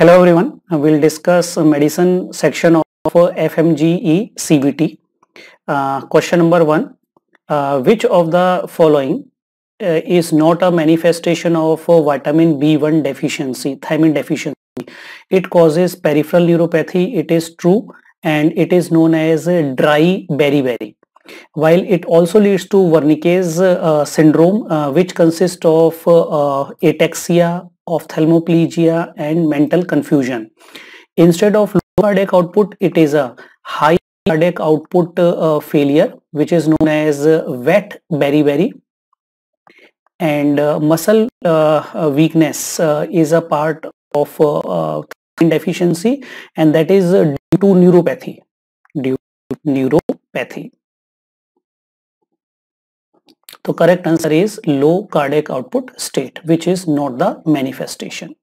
Hello everyone, we'll discuss medicine section of FMGE CBT. Uh, question number one, uh, which of the following uh, is not a manifestation of vitamin B1 deficiency, thiamine deficiency? It causes peripheral neuropathy, it is true and it is known as dry beriberi. While it also leads to Wernicke's uh, syndrome uh, which consists of uh, ataxia, of ophthalmoplegia and mental confusion. Instead of low cardiac output, it is a high cardiac output uh, failure which is known as uh, wet beriberi and uh, muscle uh, uh, weakness uh, is a part of uh, deficiency and that is due to neuropathy due to neuropathy the correct answer is low cardiac output state, which is not the manifestation.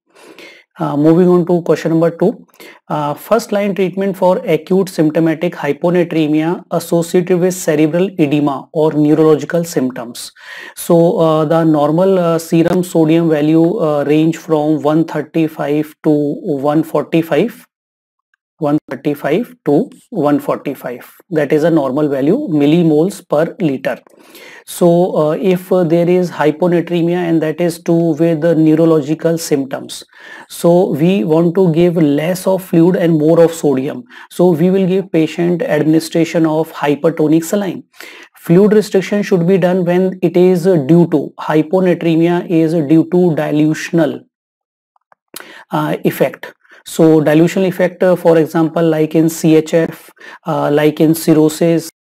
Uh, moving on to question number two. Uh, first line treatment for acute symptomatic hyponatremia associated with cerebral edema or neurological symptoms. So uh, the normal uh, serum sodium value uh, range from 135 to 145 135 to 145 that is a normal value millimoles per liter so uh, if uh, there is hyponatremia and that is to with the neurological symptoms so we want to give less of fluid and more of sodium so we will give patient administration of hypertonic saline fluid restriction should be done when it is uh, due to hyponatremia is due to dilutional uh, effect so dilution effect, uh, for example, like in CHF, uh, like in cirrhosis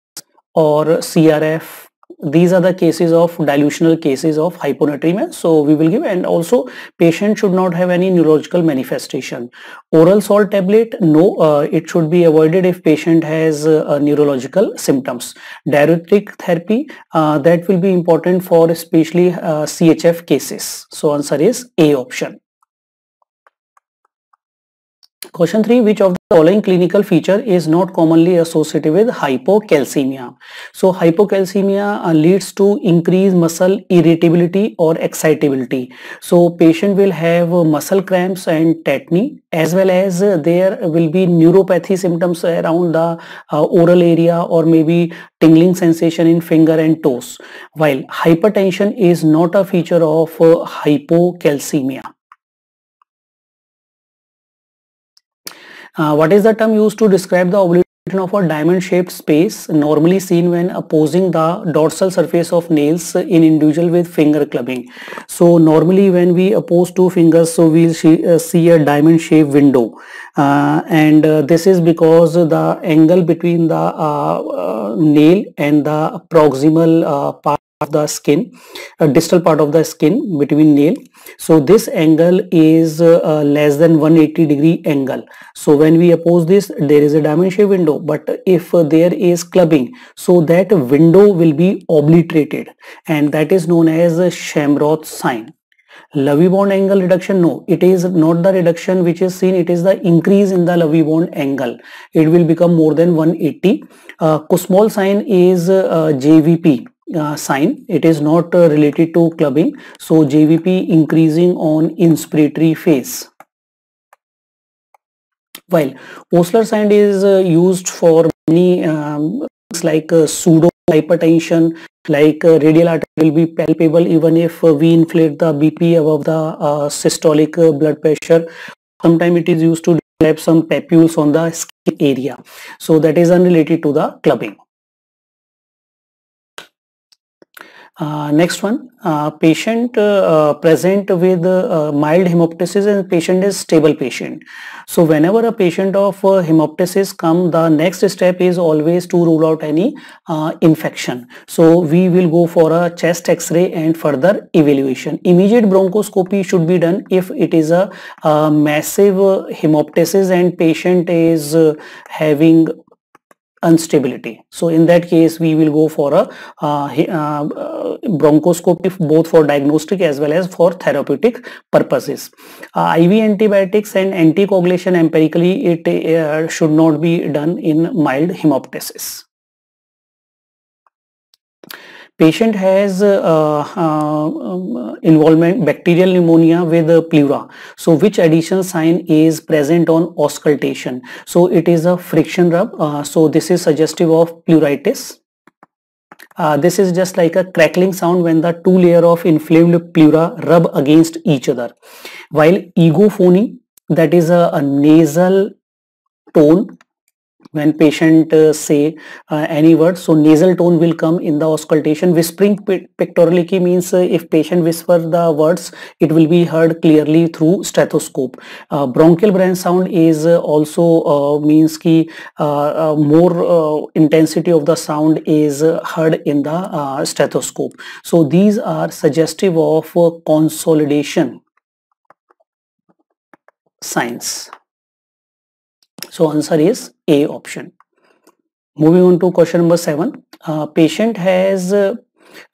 or CRF, these are the cases of dilutional cases of hyponatremia so we will give and also patient should not have any neurological manifestation oral salt tablet no uh, it should be avoided if patient has uh, neurological symptoms diuretic therapy uh, that will be important for especially uh, chf cases so answer is a option Question 3. Which of the following clinical feature is not commonly associated with hypocalcemia? So hypocalcemia uh, leads to increased muscle irritability or excitability. So patient will have uh, muscle cramps and tetany as well as uh, there will be neuropathy symptoms around the oral area or maybe tingling sensation in finger and toes. While hypertension is not a feature of hypocalcemia. Uh, what is the term used to describe the obliteration of a diamond shaped space normally seen when opposing the dorsal surface of nails in individual with finger clubbing? So normally when we oppose two fingers so we'll see, uh, see a diamond shaped window uh, and uh, this is because the angle between the uh, uh, nail and the proximal part of the skin, distal part of the skin between nail so this angle is uh, uh less than 180 degree angle. So when we oppose this, there is a dimension window. But if there is clubbing, so that window will be obliterated and that is known as a Shamroth sign. Levy bond angle reduction, no, it is not the reduction which is seen, it is the increase in the Levy bond angle. It will become more than 180. Uh, Kusmol sign is uh, JVP uh, sign it is not uh, related to clubbing so JVP increasing on inspiratory phase while Osler sign is uh, used for many um, things like uh, pseudo hypertension like uh, radial artery will be palpable even if uh, we inflate the BP above the systolic blood pressure sometimes it is used to develop some papules on the skin area so that is unrelated to the clubbing Uh, next one, uh, patient uh, uh present with uh, mild hemoptysis and patient is stable patient. So whenever a patient of hemoptysis come, the next step is always to rule out any infection. So we will go for a chest x-ray and further evaluation. Immediate bronchoscopy should be done if it is a, a massive hemoptysis and patient is having Unstability. So in that case, we will go for a uh, uh, uh, bronchoscopy both for diagnostic as well as for therapeutic purposes. Uh, IV antibiotics and anticoagulation empirically it uh, should not be done in mild hemoptysis patient has uh, uh, involvement bacterial pneumonia with pleura so which additional sign is present on auscultation so it is a friction rub uh, so this is suggestive of pleuritis uh, this is just like a crackling sound when the two layer of inflamed pleura rub against each other while egophony that is a, a nasal tone when patient uh, say uh, any word so nasal tone will come in the auscultation whispering key means uh, if patient whisper the words it will be heard clearly through stethoscope uh, bronchial branch sound is uh, also uh, means ki more intensity of the sound is heard in the stethoscope so these are suggestive of consolidation signs so answer is A option. Moving on to question number 7. Uh, patient has uh,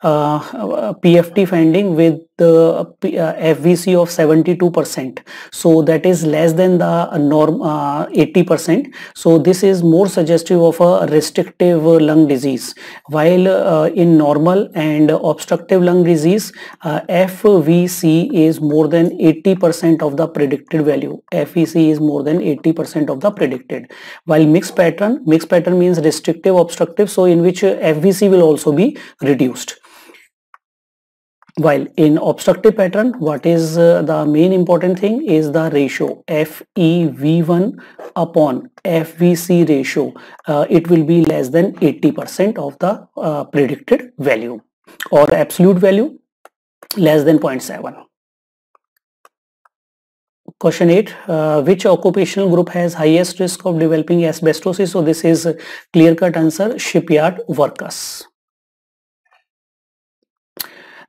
uh PFT finding with the FVC uh, of 72%. So that is less than the norm 80%. Uh, so this is more suggestive of a restrictive lung disease. While uh, in normal and obstructive lung disease, FVC is more than 80% of the predicted value. FVC is more than 80% of the predicted. While mixed pattern, mixed pattern means restrictive obstructive so in which FVC will also be reduced. While in obstructive pattern, what is uh, the main important thing is the ratio FEV1 upon FVC ratio. Uh, it will be less than 80% of the uh, predicted value or absolute value less than 0.7. Question 8. Uh, which occupational group has highest risk of developing asbestosis? So this is clear-cut answer shipyard workers.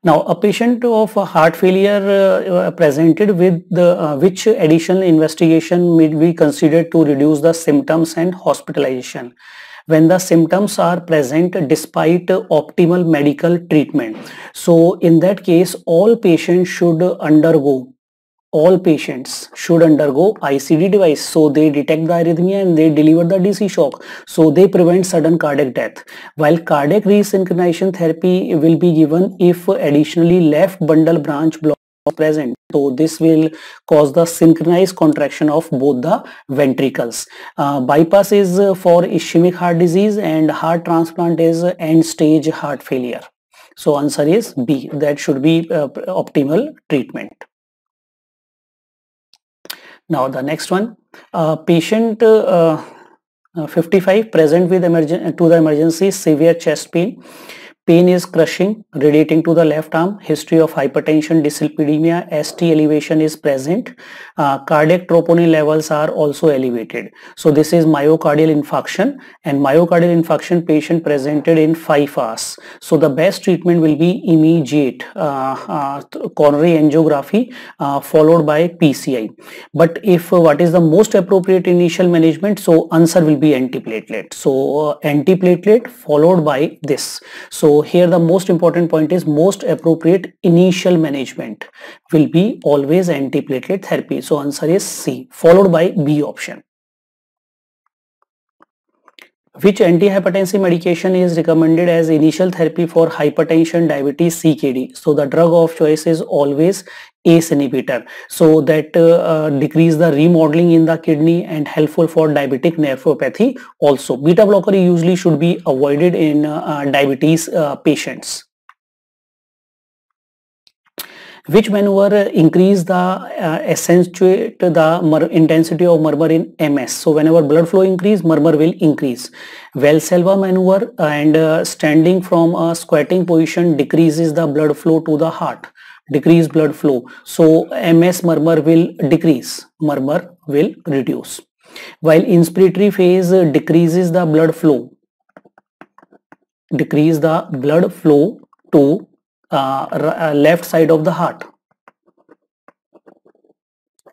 Now, a patient of heart failure uh, uh, presented with the, uh, which additional investigation may be considered to reduce the symptoms and hospitalization when the symptoms are present despite optimal medical treatment. So in that case, all patients should undergo all patients should undergo ICD device so they detect the arrhythmia and they deliver the DC shock so they prevent sudden cardiac death while cardiac resynchronization therapy will be given if additionally left bundle branch block present so this will cause the synchronized contraction of both the ventricles uh, bypass is for ischemic heart disease and heart transplant is end stage heart failure so answer is b that should be uh, optimal treatment now the next one, uh, patient uh, 55 present with emergen to the emergency severe chest pain Pain is crushing, relating to the left arm, history of hypertension, dyslipidemia, ST elevation is present. Uh, cardiac troponin levels are also elevated. So this is myocardial infarction and myocardial infarction patient presented in 5 hours. So the best treatment will be immediate uh, uh, coronary angiography uh, followed by PCI. But if uh, what is the most appropriate initial management, so answer will be antiplatelet. So uh, antiplatelet followed by this. So so here the most important point is most appropriate initial management will be always antiplatelet therapy. So answer is C followed by B option. Which antihypertensive medication is recommended as initial therapy for hypertension, diabetes, CKD? So the drug of choice is always ACE inhibitor so that uh, uh, decrease the remodeling in the kidney and helpful for diabetic nephropathy also beta blocker usually should be avoided in uh, uh diabetes uh, patients which maneuver increase the uh, accentuate the intensity of murmur in MS. So whenever blood flow increase, murmur will increase. selva maneuver and uh, standing from a squatting position decreases the blood flow to the heart decrease blood flow. So MS murmur will decrease, murmur will reduce. While inspiratory phase decreases the blood flow, decrease the blood flow to uh, uh, left side of the heart.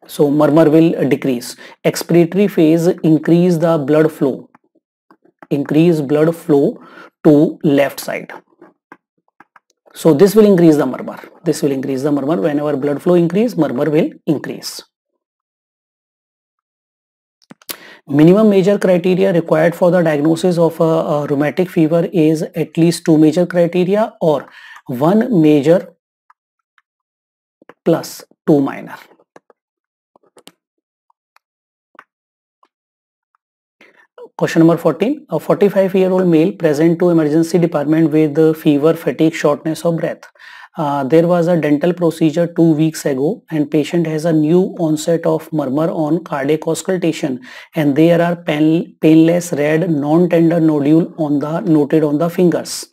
So murmur will decrease. Expiratory phase increase the blood flow, increase blood flow to left side. So this will increase the murmur. This will increase the murmur. Whenever blood flow increase, murmur will increase. Minimum major criteria required for the diagnosis of a, a rheumatic fever is at least two major criteria or one major plus two minor. Question number 14. A 45-year-old male present to emergency department with fever, fatigue, shortness of breath. Uh, there was a dental procedure two weeks ago and patient has a new onset of murmur on cardiac auscultation and there are pain, painless red non-tender nodule on the noted on the fingers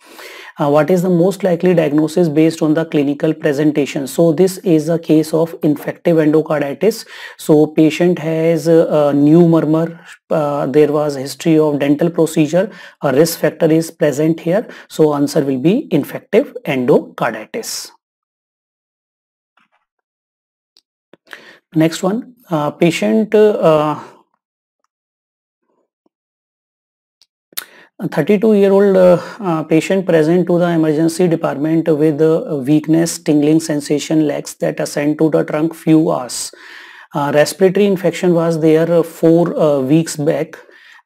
uh, what is the most likely diagnosis based on the clinical presentation so this is a case of infective endocarditis so patient has a new murmur uh, there was history of dental procedure a risk factor is present here so answer will be infective endocarditis next one uh, patient uh, A 32 year old uh, uh, patient present to the emergency department with uh, weakness, tingling sensation, legs that ascend to the trunk few hours. Uh, respiratory infection was there uh, 4 uh, weeks back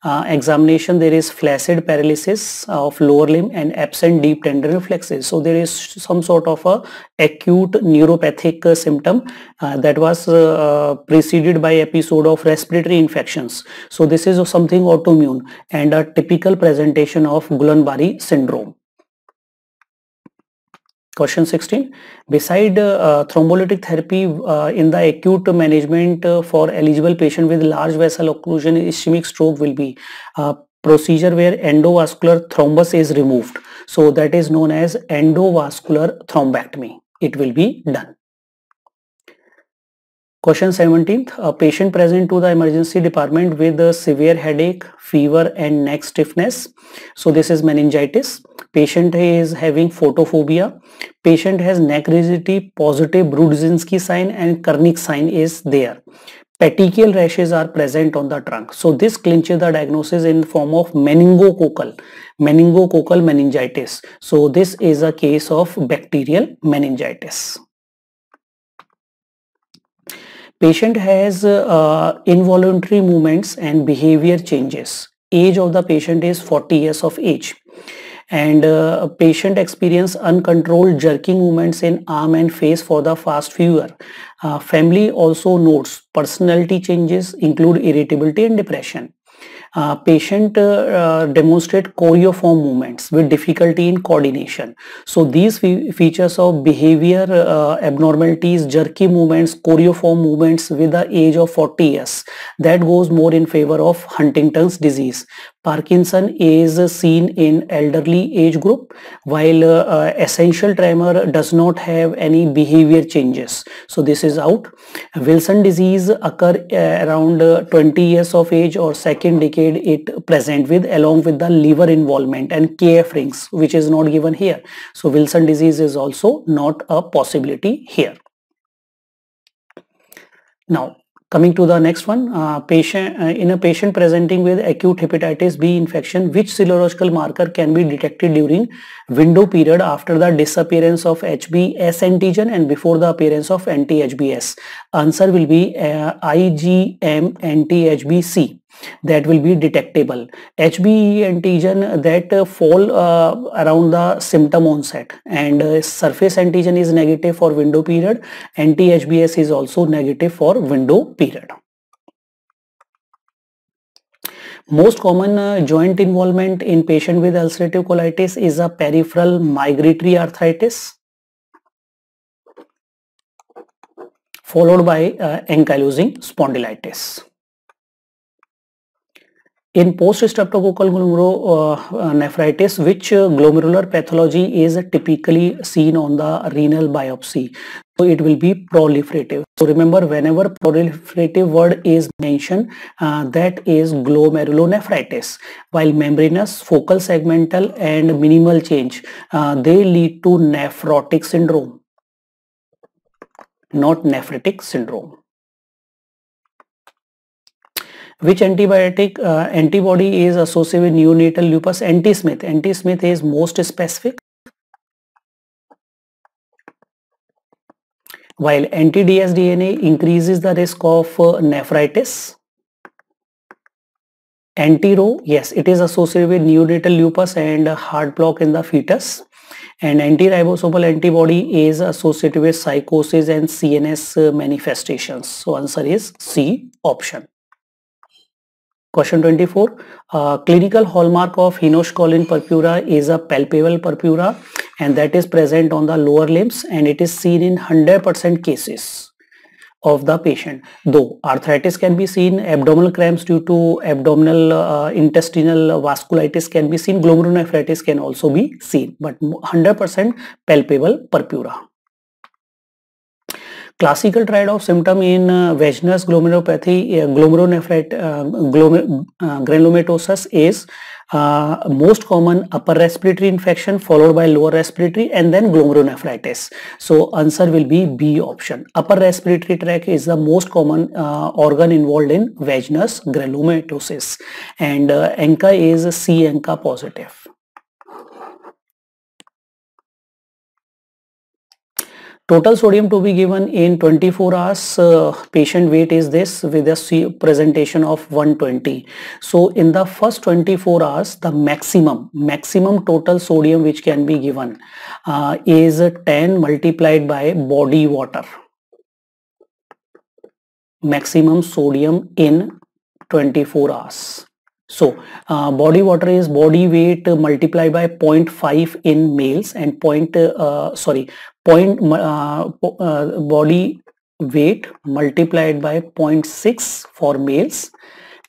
uh, examination there is flaccid paralysis of lower limb and absent deep tender reflexes so there is some sort of a acute neuropathic uh, symptom uh, that was uh, uh, preceded by episode of respiratory infections so this is something autoimmune and a typical presentation of Guillain-Barre syndrome Question 16. Beside uh, thrombolytic therapy uh, in the acute management uh, for eligible patient with large vessel occlusion ischemic stroke will be uh, procedure where endovascular thrombus is removed. So that is known as endovascular thrombectomy. It will be done. Question 17th, a patient present to the emergency department with a severe headache, fever and neck stiffness. So this is meningitis. Patient is having photophobia. Patient has neck rigidity, positive Brudzinski sign and Kernick sign is there. Petechial rashes are present on the trunk. So this clinches the diagnosis in form of meningococcal, meningococcal meningitis. So this is a case of bacterial meningitis. Patient has uh, involuntary movements and behavior changes. Age of the patient is 40 years of age and uh, patient experience uncontrolled jerking movements in arm and face for the past few Uh, family also notes personality changes include irritability and depression patient uh, demonstrate choreiform movements with difficulty in coordination. So these fe features of behavior uh, abnormalities, jerky movements, choreiform movements with the age of 40 years that goes more in favor of Huntington's disease. Parkinson is seen in elderly age group while uh, uh, essential tremor does not have any behavior changes. So this is out. Wilson disease occur uh, around uh, 20 years of age or second decade it present with along with the liver involvement and KF rings which is not given here. So Wilson disease is also not a possibility here. Now Coming to the next one, uh, patient uh, in a patient presenting with acute hepatitis B infection, which serological marker can be detected during window period after the disappearance of HBs antigen and before the appearance of anti-HBs? Answer will be uh, IgM anti-HBC that will be detectable. HBE antigen that fall uh, around the symptom onset and uh, surface antigen is negative for window period. Anti-HBS is also negative for window period. Most common uh, joint involvement in patient with ulcerative colitis is a peripheral migratory arthritis followed by uh, ankylosing spondylitis. In post-streptococcal uh, uh, nephritis, which uh, glomerular pathology is typically seen on the renal biopsy? So it will be proliferative. So remember, whenever proliferative word is mentioned, uh, that is glomerulonephritis. While membranous, focal segmental and minimal change, uh, they lead to nephrotic syndrome, not nephritic syndrome. Which antibiotic uh, antibody is associated with neonatal lupus? Anti-Smith. Anti-Smith is most specific. While anti-DSDNA increases the risk of uh, nephritis. anti Ro, yes, it is associated with neonatal lupus and heart block in the fetus and anti-ribosomal antibody is associated with psychosis and CNS uh, manifestations. So answer is C option. Question 24. Uh, clinical hallmark of Hinoscolin purpura is a palpable purpura and that is present on the lower limbs and it is seen in 100% cases of the patient though arthritis can be seen abdominal cramps due to abdominal uh, intestinal vasculitis can be seen glomerulonephritis can also be seen but 100% palpable purpura classical triad of symptom in uh, vaginous glomerulopathy uh, uh, glomer uh, granulomatosis is uh, most common upper respiratory infection followed by lower respiratory and then glomerulonephritis so answer will be b option upper respiratory tract is the most common uh, organ involved in vaginous granulomatosis and ANCA is c ANCA positive Total sodium to be given in 24 hours uh, patient weight is this with a presentation of 120. So in the first 24 hours the maximum maximum total sodium which can be given uh, is 10 multiplied by body water. Maximum sodium in 24 hours. So uh, body water is body weight multiplied by 0.5 in males and point uh, sorry point uh, uh, body weight multiplied by 0.6 for males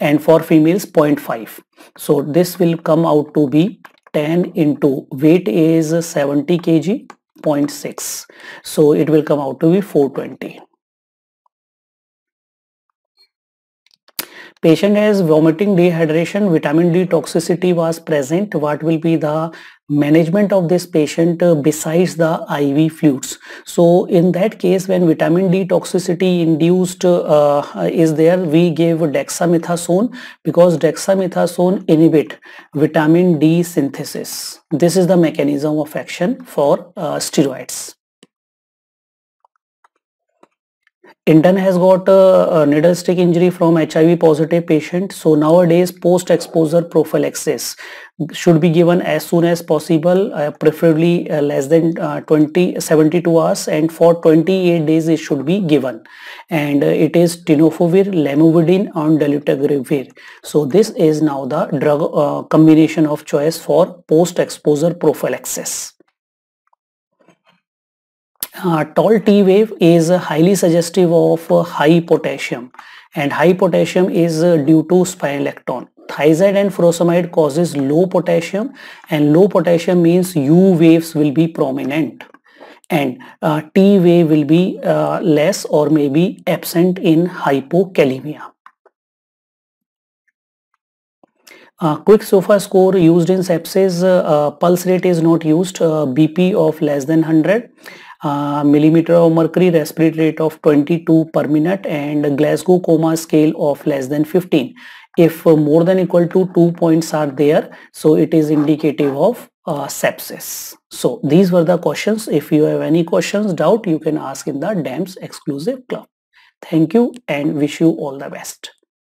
and for females 0.5 so this will come out to be 10 into weight is 70 kg 0.6 so it will come out to be 420 patient has vomiting dehydration vitamin d toxicity was present what will be the management of this patient uh, besides the IV fluids. So in that case when vitamin D toxicity induced uh, uh is there we gave dexamethasone because dexamethasone inhibit vitamin D synthesis. This is the mechanism of action for uh, steroids. Intern has got a, a, needle stick injury from HIV positive patient. So nowadays post exposure prophylaxis should be given as soon as possible, uh, preferably uh, less than uh, 20, 72 hours and for 28 days it should be given. And uh, it is tenofovir, lamivudine and dolutegravir. So this is now the drug uh, combination of choice for post exposure prophylaxis. Uh, tall T wave is highly suggestive of uh, high potassium and high potassium is uh, due to spironolactone. Thiazide and furosemide causes low potassium and low potassium means U waves will be prominent and uh, T wave will be uh, less or maybe absent in hypokalemia. Uh, quick SOFA score used in sepsis, pulse rate is not used, BP of less than 100 millimeter of mercury, respiratory rate of 22 per minute and Glasgow coma scale of less than 15. If uh, more than equal to 2 points are there, so it is indicative of uh, sepsis. So these were the questions. If you have any questions, doubt, you can ask in the DAMS exclusive club. Thank you and wish you all the best.